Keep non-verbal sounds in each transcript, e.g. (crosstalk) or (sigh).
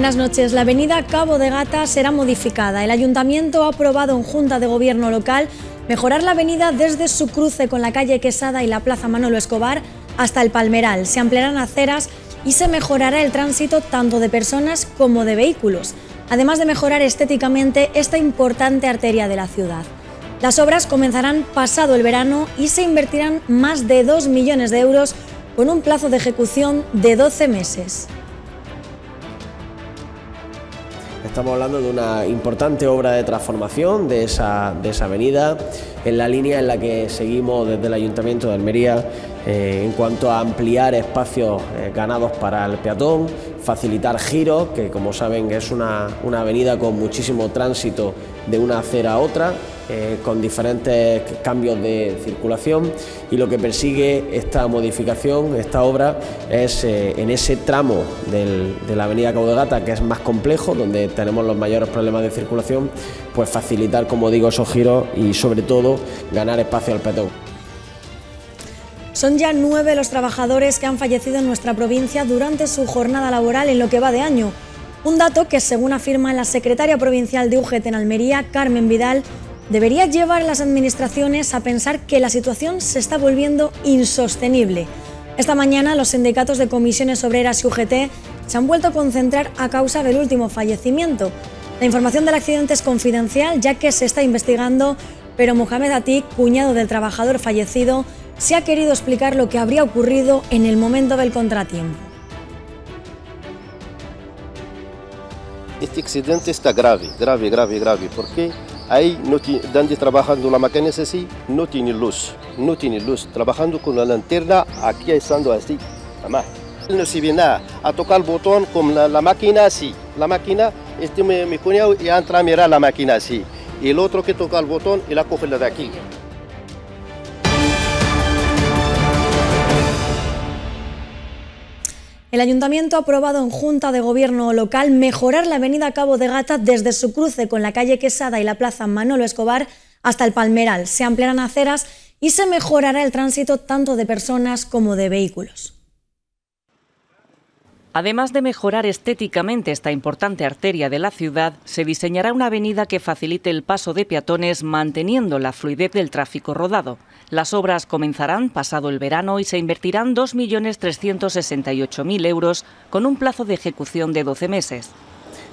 Buenas noches. La avenida Cabo de Gata será modificada. El ayuntamiento ha aprobado en Junta de Gobierno local mejorar la avenida desde su cruce con la calle Quesada y la Plaza Manolo Escobar hasta el Palmeral. Se ampliarán aceras y se mejorará el tránsito tanto de personas como de vehículos, además de mejorar estéticamente esta importante arteria de la ciudad. Las obras comenzarán pasado el verano y se invertirán más de 2 millones de euros con un plazo de ejecución de 12 meses. Estamos hablando de una importante obra de transformación de esa, de esa avenida, en la línea en la que seguimos desde el Ayuntamiento de Almería eh, en cuanto a ampliar espacios eh, ganados para el peatón, facilitar giros, que como saben es una, una avenida con muchísimo tránsito de una acera a otra, eh, con diferentes cambios de circulación y lo que persigue esta modificación, esta obra, es eh, en ese tramo de la avenida Cabo que es más complejo, donde tenemos los mayores problemas de circulación, pues facilitar, como digo, esos giros y sobre todo ganar espacio al petón. Son ya nueve los trabajadores que han fallecido en nuestra provincia durante su jornada laboral en lo que va de año. Un dato que, según afirma la secretaria provincial de UGT e en Almería, Carmen Vidal, debería llevar a las administraciones a pensar que la situación se está volviendo insostenible. Esta mañana los sindicatos de comisiones obreras y UGT se han vuelto a concentrar a causa del último fallecimiento. La información del accidente es confidencial ya que se está investigando, pero Mohamed Atik, cuñado del trabajador fallecido, se ha querido explicar lo que habría ocurrido en el momento del contratiempo. Este accidente está grave, grave, grave, grave, ¿Por qué? Ahí no donde trabajando la máquina así, no tiene luz, no tiene luz. Trabajando con la lanterna, aquí estando así, No se ve nada, a tocar el botón con la, máquina así. La máquina, este me y y entra a mirar la máquina así. Y el otro que toca el botón, y la coge de aquí. El ayuntamiento ha aprobado en Junta de Gobierno local mejorar la avenida Cabo de Gata desde su cruce con la calle Quesada y la plaza Manolo Escobar hasta el Palmeral. Se ampliarán aceras y se mejorará el tránsito tanto de personas como de vehículos. Además de mejorar estéticamente esta importante arteria de la ciudad, se diseñará una avenida que facilite el paso de peatones manteniendo la fluidez del tráfico rodado. Las obras comenzarán pasado el verano y se invertirán 2.368.000 euros con un plazo de ejecución de 12 meses.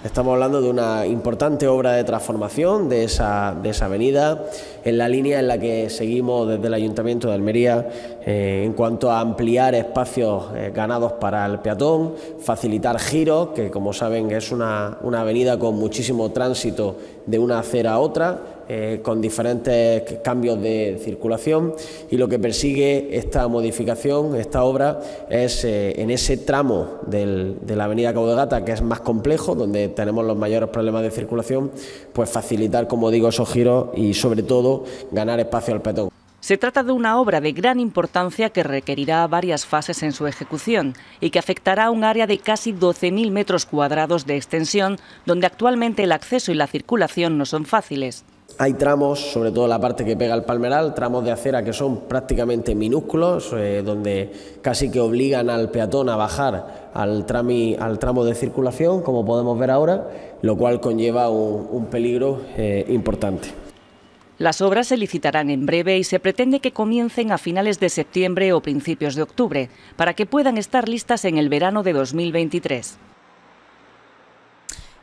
Estamos hablando de una importante obra de transformación de esa, de esa avenida, en la línea en la que seguimos desde el Ayuntamiento de Almería eh, en cuanto a ampliar espacios eh, ganados para el peatón, facilitar giros, que como saben es una, una avenida con muchísimo tránsito de una acera a otra, eh, con diferentes cambios de circulación y lo que persigue esta modificación, esta obra, es eh, en ese tramo de la avenida Cabo que es más complejo, donde tenemos los mayores problemas de circulación, pues facilitar, como digo, esos giros y sobre todo ganar espacio al petón. Se trata de una obra de gran importancia que requerirá varias fases en su ejecución y que afectará a un área de casi 12.000 metros cuadrados de extensión, donde actualmente el acceso y la circulación no son fáciles. Hay tramos, sobre todo la parte que pega al palmeral, tramos de acera que son prácticamente minúsculos, eh, donde casi que obligan al peatón a bajar al, tramo de circulación, como podemos ver ahora, lo cual conlleva un, peligro eh, importante. Las obras se licitarán en breve y se pretende que comiencen a finales de septiembre o principios de octubre, para que puedan estar listas en el verano de 2023.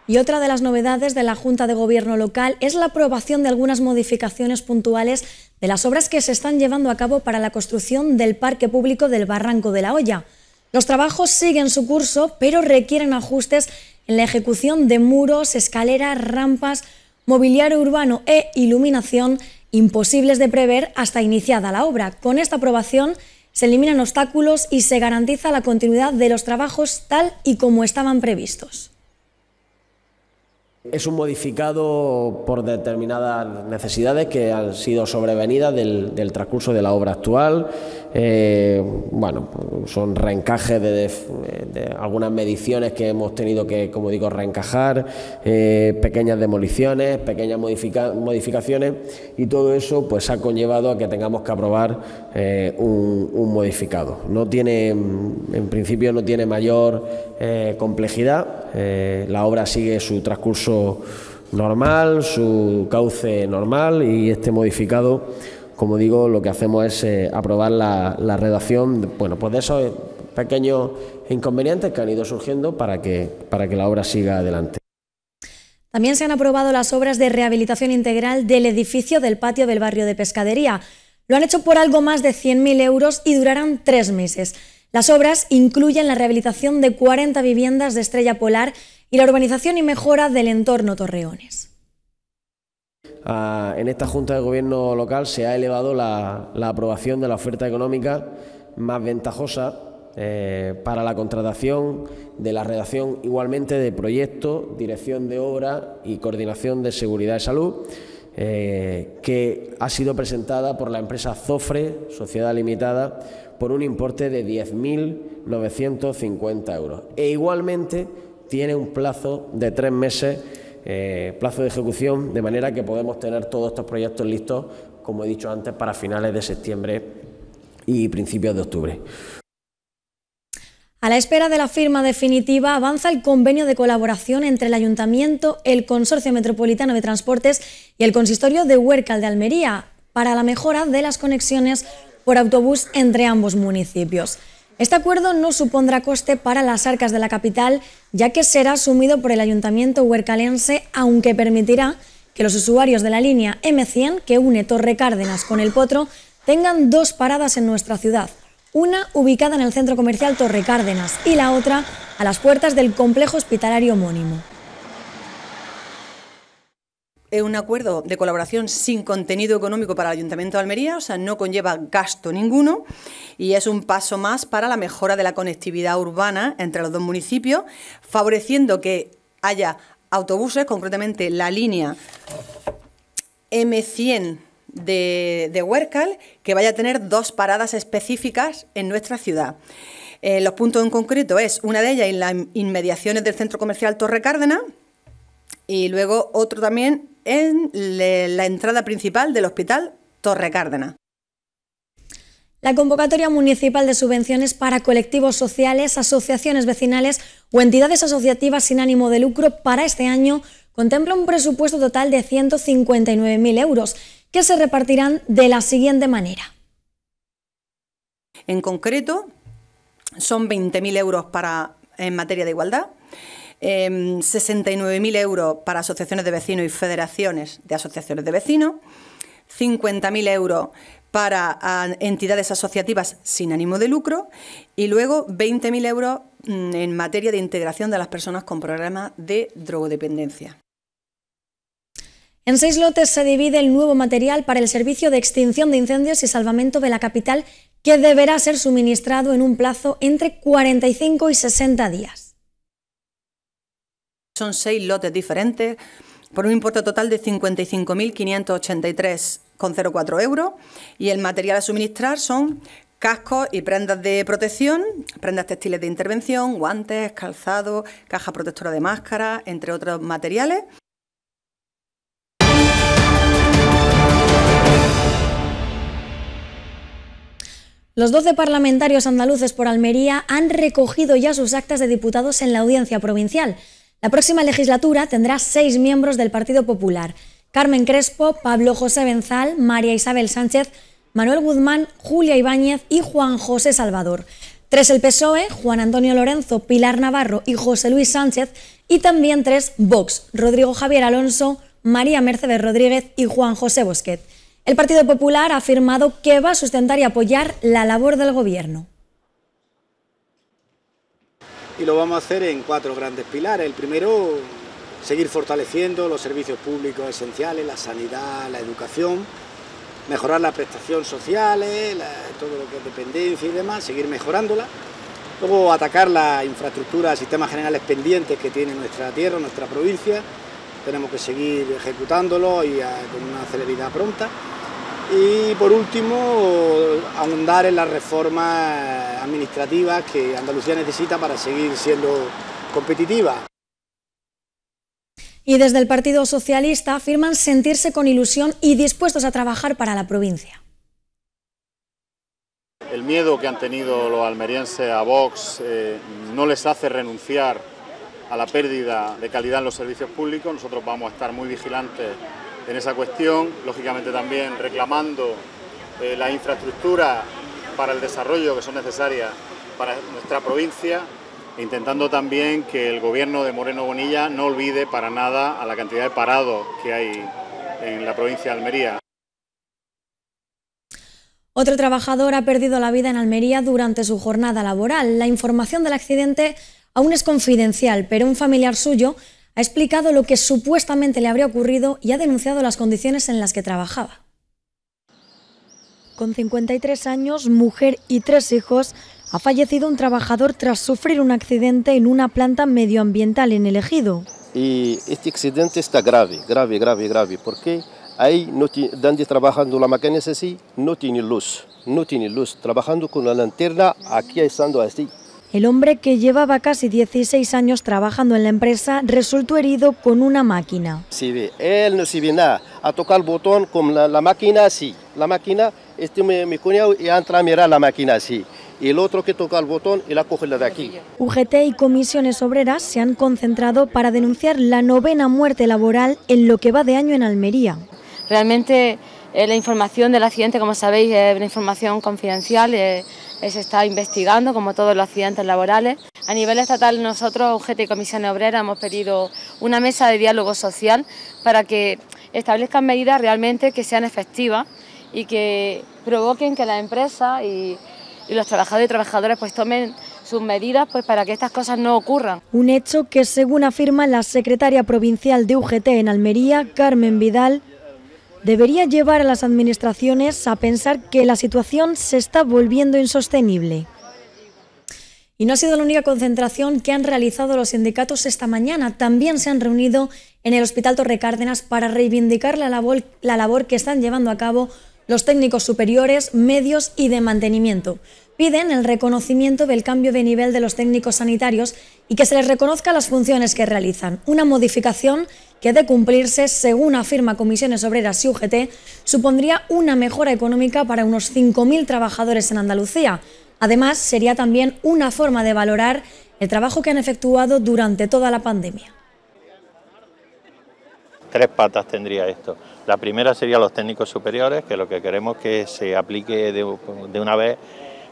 Y otra de las novedades de la Junta de Gobierno local es la aprobación de algunas modificaciones puntuales de las obras que se están llevando a cabo para la construcción del Parque Público del Barranco de la Olla. Los trabajos siguen su curso, pero requieren ajustes en la ejecución de muros, escaleras, rampas, mobiliario urbano e iluminación imposibles de prever hasta iniciada la obra. Con esta aprobación se eliminan obstáculos y se garantiza la continuidad de los trabajos tal y como estaban previstos. Es un modificado por determinadas necesidades que han sido sobrevenidas del, transcurso de la obra actual. Eh, bueno, son reencajes de, algunas mediciones que hemos tenido que, como digo, reencajar, eh, pequeñas demoliciones, pequeñas modificaciones y todo eso pues ha conllevado a que tengamos que aprobar eh, un, un, modificado. No tiene, en principio, no tiene mayor complejidad. la obra sigue su transcurso normal, su cauce normal y este modificado, como digo, lo que hacemos es eh, aprobar la, redacción bueno, pues de esos eh, pequeños inconvenientes que han ido surgiendo para que, para que la obra siga adelante. También se han aprobado las obras de rehabilitación integral del edificio del patio del barrio de Pescadería. Lo han hecho por algo más de 100.000 euros y durarán tres meses. Las obras incluyen la rehabilitación de 40 viviendas de Estrella Polar y la urbanización y mejora del entorno Torreones. Ah, en esta Junta de Gobierno local se ha elevado la, aprobación de la oferta económica más ventajosa eh, para la contratación de la redacción igualmente de Proyecto... dirección de obra y coordinación de seguridad y salud, eh, que ha sido presentada por la empresa Zofre, Sociedad Limitada, por un importe de 10.950 euros. E igualmente tiene un plazo de tres meses, eh, plazo de ejecución, de manera que podemos tener todos estos proyectos listos, como he dicho antes, para finales de septiembre y principios de octubre. A la espera de la firma definitiva avanza el convenio de colaboración entre el Ayuntamiento, el Consorcio Metropolitano de Transportes y el Consistorio de Huércal de Almería para la mejora de las conexiones por autobús entre ambos municipios. Este acuerdo no supondrá coste para las arcas de la capital, ya que será asumido por el Ayuntamiento huercalense, aunque permitirá que los usuarios de la línea M100, que une Torre Cárdenas con El Potro, tengan dos paradas en nuestra ciudad, una ubicada en el centro comercial Torre Cárdenas y la otra a las puertas del complejo hospitalario homónimo. Es eh, un acuerdo de colaboración sin contenido económico para el Ayuntamiento de Almería, o sea, no conlleva gasto ninguno y es un paso más para la mejora de la conectividad urbana entre los dos municipios, favoreciendo que haya autobuses, concretamente la línea M100 de, Huércal, Huercal, que vaya a tener dos paradas específicas en nuestra ciudad. Eh, los puntos en concreto es una de ellas en las inmediaciones del centro comercial Torre Cárdenas, y luego otro también en la entrada principal del Hospital Torre Cárdenas. La convocatoria municipal de subvenciones para colectivos sociales, asociaciones vecinales o entidades asociativas sin ánimo de lucro para este año contempla un presupuesto total de 159.000 euros que se repartirán de la siguiente manera. En concreto, son 20.000 euros para, en materia de igualdad, 69.000 em, euros para asociaciones de vecinos y federaciones de asociaciones de vecinos, 50.000 euros para entidades asociativas sin ánimo de lucro y luego 20.000 euros mm, en materia de integración de las personas con programas de drogodependencia. En seis lotes se divide el nuevo material para el Servicio de Extinción de Incendios y Salvamento de la capital que deberá ser suministrado en un plazo entre 45 y 60 días. Son seis lotes diferentes por un importe total de 55.583,04 euros y el material a suministrar son cascos y prendas de protección, prendas textiles de intervención, guantes, calzado, caja protectora de máscara, entre otros materiales. Los 12 parlamentarios andaluces por Almería han recogido ya sus actas de diputados en la audiencia provincial. La próxima legislatura tendrá seis miembros del Partido Popular. Carmen Crespo, Pablo José Benzal, María Isabel Sánchez, Manuel Guzmán, Julia Ibáñez y Juan José Salvador. Tres el PSOE, Juan Antonio Lorenzo, Pilar Navarro y José Luis Sánchez. Y también tres Vox, Rodrigo Javier Alonso, María Mercedes Rodríguez y Juan José Bosquet. El Partido Popular ha afirmado que va a sustentar y apoyar la labor del Gobierno y lo vamos a hacer en cuatro grandes pilares. El primero, seguir fortaleciendo los servicios públicos esenciales, la sanidad, la educación, mejorar las prestaciones sociales, todo lo que es dependencia y demás, seguir mejorándola. Luego atacar la infraestructura, sistemas generales pendientes que tiene nuestra tierra, nuestra provincia. Tenemos que seguir ejecutándolo y ah, con una celeridad pronta. Y por último, ahondar en las reformas administrativas que Andalucía necesita para seguir siendo competitiva. Y desde el Partido Socialista afirman sentirse con ilusión y dispuestos a trabajar para la provincia. El miedo que han tenido los almerienses a Vox eh, no les hace renunciar a la pérdida de calidad en los servicios públicos. Nosotros vamos a estar muy vigilantes en esa cuestión, lógicamente también reclamando eh, la infraestructura para el desarrollo que son necesarias para nuestra provincia, e intentando también que el gobierno de Moreno Bonilla no olvide para nada a la cantidad de parados que hay en la provincia de Almería. Otro trabajador ha perdido la vida en Almería durante su jornada laboral. La información del accidente aún es confidencial, pero un familiar suyo ha explicado lo que supuestamente le habría ocurrido y ha denunciado las condiciones en las que trabajaba. Con 53 años, mujer y tres hijos, ha fallecido un trabajador tras sufrir un accidente en una planta medioambiental en el ejido. Y este accidente está grave, grave, grave, grave, porque ahí no donde trabajando la máquina así, no tiene luz, no tiene luz, trabajando con la lanterna aquí estando así. El hombre que llevaba casi 16 años trabajando en la empresa resultó herido con una máquina. Sí, él no se nada, a tocar el botón con la, máquina así. La máquina, este mi, mi y entra a mirar la máquina así y el otro que toca el botón y la coge la de aquí. UGT y comisiones obreras se han concentrado para denunciar la novena muerte laboral en lo que va de año en Almería. Realmente eh, la información del accidente, como sabéis, es una información confidencial. Eh, se está investigando, como todos los accidentes laborales. A nivel estatal, nosotros, UGT y Comisión Obrera, hemos pedido una mesa de diálogo social para que establezcan medidas realmente que sean efectivas y que provoquen que la empresa y, los trabajadores y trabajadoras pues tomen sus medidas pues para que estas cosas no ocurran. Un hecho que según afirma la secretaria provincial de UGT en Almería, Carmen Vidal, debería llevar a las administraciones a pensar que la situación se está volviendo insostenible. Y no ha sido la única concentración que han realizado los sindicatos esta mañana. También se han reunido en el Hospital Torre Cárdenas para reivindicar la labor, la labor que están llevando a cabo los técnicos superiores, medios y de mantenimiento piden el reconocimiento del cambio de nivel de los técnicos sanitarios y que se les reconozca las funciones que realizan, una modificación que de cumplirse, según afirma Comisiones Obreras y UGT, supondría una mejora económica para unos 5.000 trabajadores en Andalucía. Además, sería también una forma de valorar el trabajo que han efectuado durante toda la pandemia. Tres patas tendría esto. La primera sería los técnicos superiores, que lo que queremos que se aplique de una vez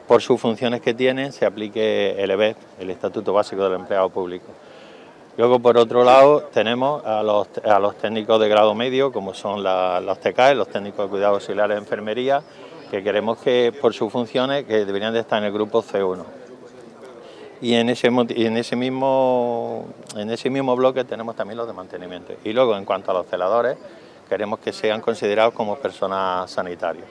por sus funciones que tienen se aplique el EBEP, el Estatuto Básico del Empleado Público. Luego, por otro lado, tenemos a los, a los técnicos de grado medio, como son los TCAE, los técnicos de cuidados auxiliares de enfermería, que queremos que, por sus funciones, que deberían de estar en el grupo C1. Y en ese, mismo, en ese mismo bloque tenemos también los de mantenimiento. Y luego, en cuanto a los celadores, queremos que sean considerados como personas sanitarias.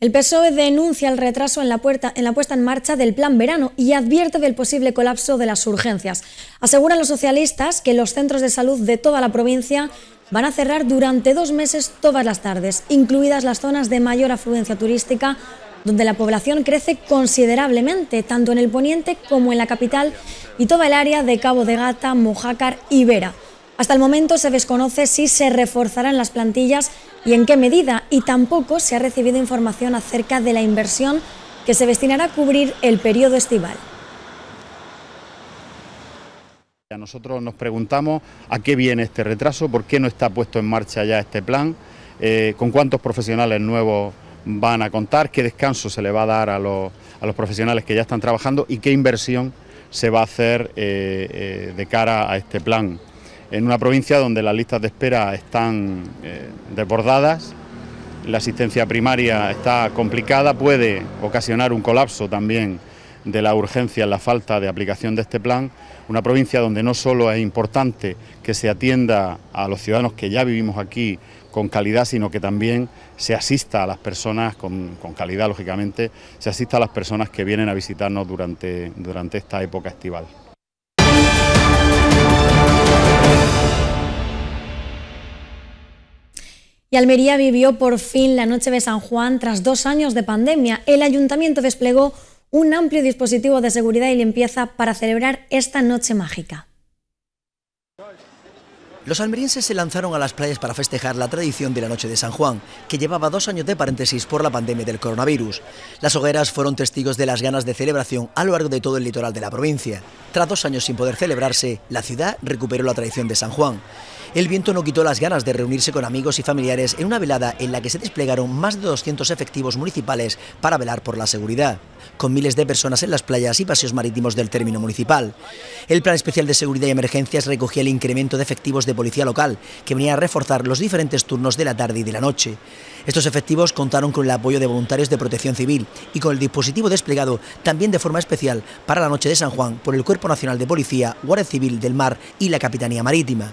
El PSOE denuncia el retraso en la, puesta en marcha del plan verano y advierte del posible colapso de las urgencias. Aseguran los socialistas que los centros de salud de toda la provincia van a cerrar durante dos meses todas las tardes, incluidas las zonas de mayor afluencia turística, donde la población crece considerablemente, tanto en el poniente como en la capital y toda el área de Cabo de Gata, Mojácar y Vera. Hasta el momento se desconoce si se reforzarán las plantillas y en qué medida, y tampoco se ha recibido información acerca de la inversión que se destinará a cubrir el periodo estival. A nosotros nos preguntamos a qué viene este retraso, por qué no está puesto en marcha ya este plan, eh, con cuántos profesionales nuevos van a contar, qué descanso se le va a dar a los, profesionales que ya están trabajando y qué inversión se va a hacer eh, eh, de cara a este plan en una provincia donde las listas de espera están eh, desbordadas, la asistencia primaria está complicada, puede ocasionar un colapso también de la urgencia en la falta de aplicación de este plan, una provincia donde no solo es importante que se atienda a los ciudadanos que ya vivimos aquí con calidad, sino que también se asista a las personas, con, calidad lógicamente, se asista a las personas que vienen a visitarnos durante, durante esta época estival. Y Almería vivió por fin la noche de San Juan tras dos años de pandemia. El ayuntamiento desplegó un amplio dispositivo de seguridad y limpieza para celebrar esta noche mágica. Los almerienses se lanzaron a las playas para festejar la tradición de la Noche de San Juan, que llevaba dos años de paréntesis por la pandemia del coronavirus. Las hogueras fueron testigos de las ganas de celebración a lo largo de todo el litoral de la provincia. Tras dos años sin poder celebrarse, la ciudad recuperó la tradición de San Juan. El viento no quitó las ganas de reunirse con amigos y familiares en una velada en la que se desplegaron más de 200 efectivos municipales para velar por la seguridad, con miles de personas en las playas y paseos marítimos del término municipal. El Plan Especial de Seguridad y Emergencias recogía el incremento de efectivos de policía local, que venía a reforzar los diferentes turnos de la tarde y de la noche. Estos efectivos contaron con el apoyo de voluntarios de protección civil y con el dispositivo desplegado también de forma especial para la noche de San Juan por el Cuerpo Nacional de Policía, Guardia Civil del Mar y la Capitanía Marítima.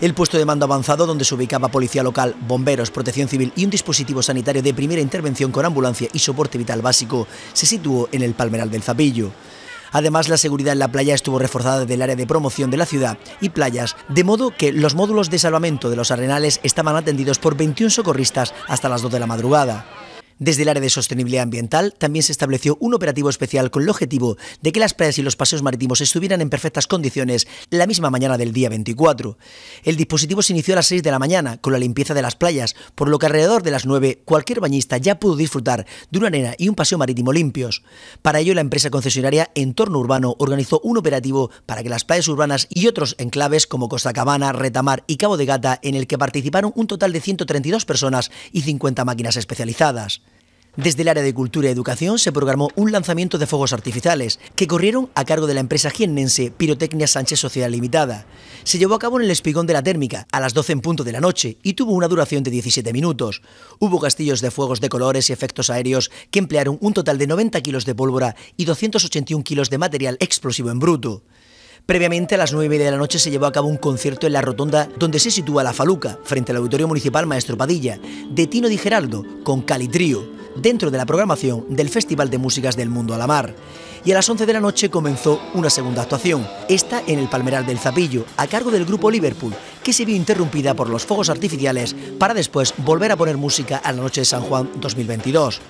El puesto de mando avanzado, donde se ubicaba policía local, bomberos, protección civil y un dispositivo sanitario de primera intervención con ambulancia y soporte vital básico, se situó en el Palmeral del Zapillo. Además, la seguridad en la playa estuvo reforzada desde el área de promoción de la ciudad y playas, de modo que los módulos de salvamento de los arenales estaban atendidos por 21 socorristas hasta las 2 de la madrugada. Desde el área de sostenibilidad ambiental también se estableció un operativo especial con el objetivo de que las playas y los paseos marítimos estuvieran en perfectas condiciones la misma mañana del día 24. El dispositivo se inició a las 6 de la mañana con la limpieza de las playas, por lo que alrededor de las 9 cualquier bañista ya pudo disfrutar de una arena y un paseo marítimo limpios. Para ello la empresa concesionaria Entorno Urbano organizó un operativo para que las playas urbanas y otros enclaves como Costa Cabana, Retamar y Cabo de Gata en el que participaron un total de 132 personas y 50 máquinas especializadas. Desde el área de Cultura y Educación se programó un lanzamiento de fuegos artificiales que corrieron a cargo de la empresa jiennense Pirotecnia Sánchez Sociedad Limitada. Se llevó a cabo en el Espigón de la Térmica a las 12 en punto de la noche y tuvo una duración de 17 minutos. Hubo castillos de fuegos de colores y efectos aéreos que emplearon un total de 90 kilos de pólvora y 281 kilos de material explosivo en bruto. Previamente a las 9 de la noche se llevó a cabo un concierto en la rotonda donde se sitúa la Faluca, frente al Auditorio Municipal Maestro Padilla, de Tino Di Geraldo, con Calitrío dentro de la programación del Festival de Músicas del Mundo a la Mar. Y a las 11 de la noche comenzó una segunda actuación, esta en el Palmeral del Zapillo, a cargo del grupo Liverpool, que se vio interrumpida por los fuegos artificiales para después volver a poner música a la Noche de San Juan 2022.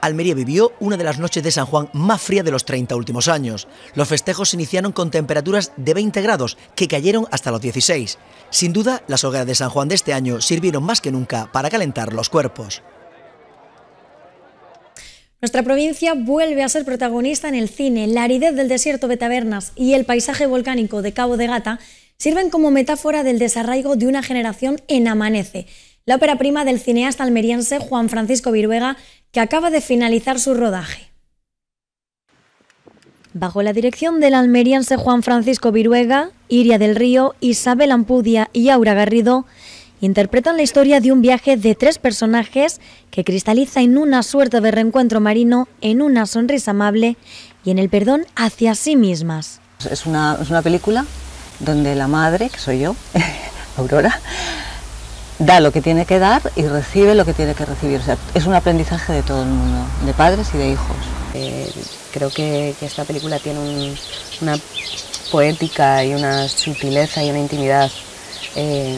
Almería vivió una de las noches de San Juan más fría de los 30 últimos años. Los festejos se iniciaron con temperaturas de 20 grados, que cayeron hasta los 16. Sin duda, las hogueras de San Juan de este año sirvieron más que nunca para calentar los cuerpos. Nuestra provincia vuelve a ser protagonista en el cine. La aridez del desierto de Tabernas y el paisaje volcánico de Cabo de Gata sirven como metáfora del desarraigo de una generación en Amanece, la ópera prima del cineasta almeriense Juan Francisco Viruega, que acaba de finalizar su rodaje. Bajo la dirección del almeriense Juan Francisco Viruega, Iria del Río, Isabel Ampudia y Aura Garrido, interpretan la historia de un viaje de tres personajes que cristaliza en una suerte de reencuentro marino, en una sonrisa amable y en el perdón hacia sí mismas. Es una, película donde la madre, que soy yo, (laughs) Aurora, da lo que tiene que dar y recibe lo que tiene que recibir. es un aprendizaje de todo el mundo, de padres y de hijos. Eh, creo que, esta película tiene una poética y una sutileza y una intimidad eh,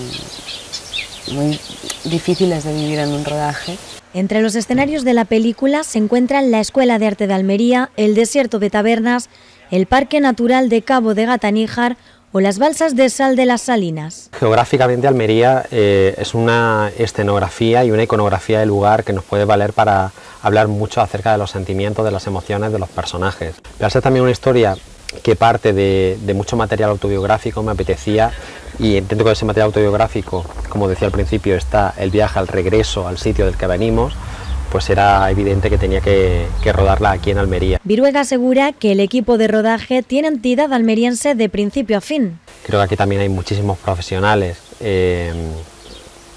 muy difíciles de vivir en un rodaje. Entre los escenarios de la película se encuentran la Escuela de Arte de Almería, el Desierto de Tabernas, el Parque Natural de Cabo de Gataníjar o las balsas de sal de las salinas. Geográficamente Almería eh, es una escenografía y una iconografía del lugar que nos puede valer para hablar mucho acerca de los sentimientos, de las emociones, de los personajes. Pero es también una historia que parte de, de mucho material autobiográfico me apetecía y dentro de ese material autobiográfico, como decía al principio, está el viaje al regreso al sitio del que venimos, pues era evidente que tenía que, rodarla aquí en Almería. Viruega asegura que el equipo de rodaje tiene entidad almeriense de principio a fin. Creo que aquí también hay muchísimos profesionales eh,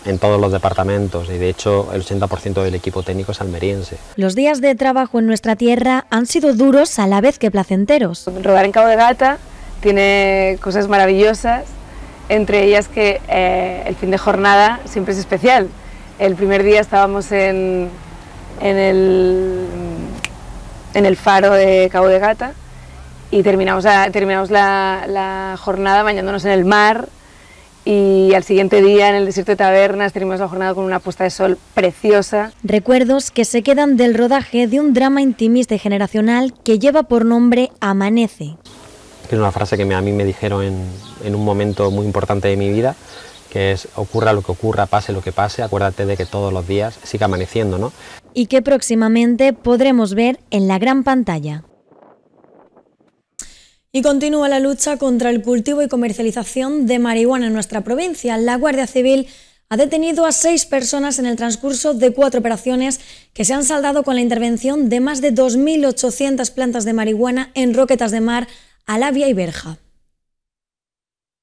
en todos los departamentos y de hecho el 80% del equipo técnico es almeriense. Los días de trabajo en nuestra tierra han sido duros a la vez que placenteros. Rodar en Cabo de Gata tiene cosas maravillosas entre ellas que eh, el fin de jornada siempre es especial. El primer día estábamos en, en, el, en el faro de Cabo de Gata y terminamos, terminamos la, jornada bañándonos en el mar y al siguiente día en el desierto de Tabernas terminamos la jornada con una puesta de sol preciosa. Recuerdos que se quedan del rodaje de un drama intimista y generacional que lleva por nombre Amanece es una frase que a mí me dijeron en, un momento muy importante de mi vida, que es ocurra lo que ocurra, pase lo que pase, acuérdate de que todos los días sigue amaneciendo, ¿no? Y que próximamente podremos ver en la gran pantalla. Y continúa la lucha contra el cultivo y comercialización de marihuana en nuestra provincia. La Guardia Civil ha detenido a seis personas en el transcurso de cuatro operaciones que se han saldado con la intervención de más de 2.800 plantas de marihuana en roquetas de mar Alavia y Berja.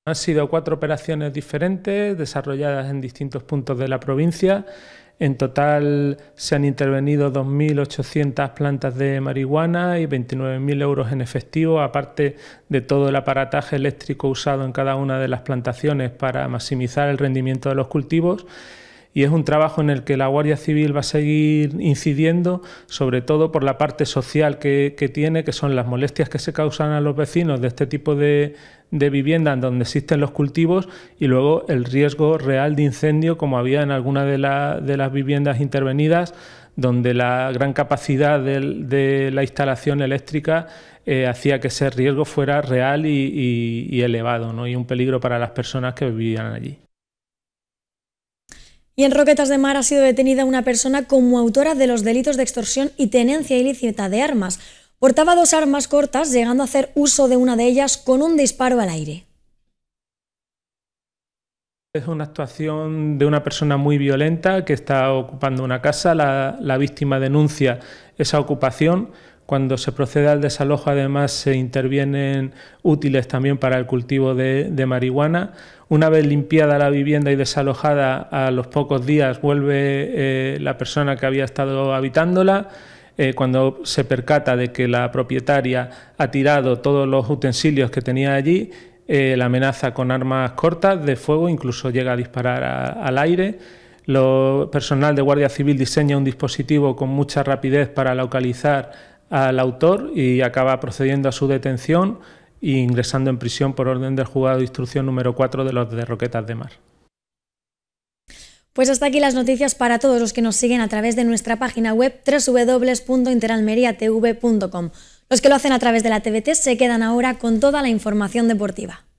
Han sido cuatro operaciones diferentes desarrolladas en distintos puntos de la provincia. En total se han intervenido 2.800 plantas de marihuana y 29.000 euros en efectivo, aparte de todo el aparataje eléctrico usado en cada una de las plantaciones para maximizar el rendimiento de los cultivos y es un trabajo en el que la Guardia Civil va a seguir incidiendo, sobre todo por la parte social que, tiene, que son las molestias que se causan a los vecinos de este tipo de, vivienda en donde existen los cultivos y luego el riesgo real de incendio como había en alguna de, las viviendas intervenidas donde la gran capacidad de, la instalación eléctrica eh, hacía que ese riesgo fuera real y, y elevado ¿no? y un peligro para las personas que vivían allí. Y en Roquetas de Mar ha sido detenida una persona como autora de los delitos de extorsión y tenencia ilícita de armas. Portaba dos armas cortas, llegando a hacer uso de una de ellas con un disparo al aire. Es una actuación de una persona muy violenta que está ocupando una casa. La, la víctima denuncia esa ocupación cuando se procede al desalojo, además, se intervienen útiles también para el cultivo de, marihuana. Una vez limpiada la vivienda y desalojada, a los pocos días vuelve eh, la persona que había estado habitándola. Eh, cuando se percata de que la propietaria ha tirado todos los utensilios que tenía allí, eh, la amenaza con armas cortas de fuego, incluso llega a disparar al aire. Lo personal de Guardia Civil diseña un dispositivo con mucha rapidez para localizar al autor y acaba procediendo a su detención e ingresando en prisión por orden del juzgado de instrucción número 4 de los de Roquetas de Mar. Pues hasta aquí las noticias para todos los que nos siguen a través de nuestra página web www.interalmeriatv.com. Los que lo hacen a través de la TVT se quedan ahora con toda la información deportiva.